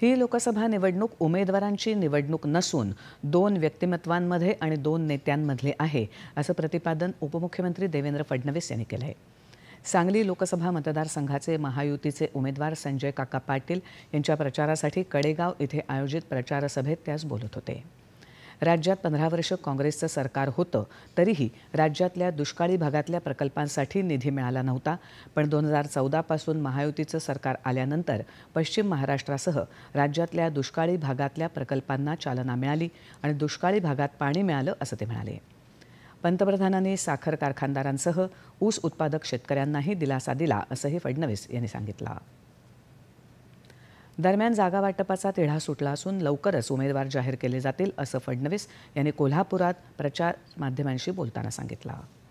ही लोकसभा निवडणूक उमेदवारांची निवडणूक नसून दोन व्यक्तिमत्वांमध्ये आणि दोन नेत्यांमधले आहे असं प्रतिपादन उपमुख्यमंत्री देवेंद्र फडणवीस यांनी केलं आहे सांगली लोकसभा मतदारसंघाचे महायुतीचे उमेदवार संजय काका पाटील यांच्या प्रचारासाठी कडेगाव इथे आयोजित प्रचारसभेत ते आज बोलत होते राज्यात पंधरा वर्ष काँग्रेसचं सरकार होतं तरीही राज्यातल्या दुष्काळी भागातल्या प्रकल्पांसाठी निधी मिळाला नव्हता पण दोन हजार चौदापासून महायुतीचं सरकार आल्यानंतर पश्चिम महाराष्ट्रासह राज्यातल्या दुष्काळी भागातल्या प्रकल्पांना चालना मिळाली आणि दुष्काळी भागात पाणी मिळालं असं ते म्हणाले पंतप्रधानांनी साखर कारखानदारांसह ऊस उत्पादक शेतकऱ्यांनाही दिलासा दिला असंही फडणवीस यांनी सांगितलं दरम्यान जागा वाटपाचा तिढा सुटला असून लवकरच उमेदवार जाहीर केले जातील असं फडणवीस यांनी कोल्हापुरात प्रचार माध्यमांशी बोलताना सांगितलं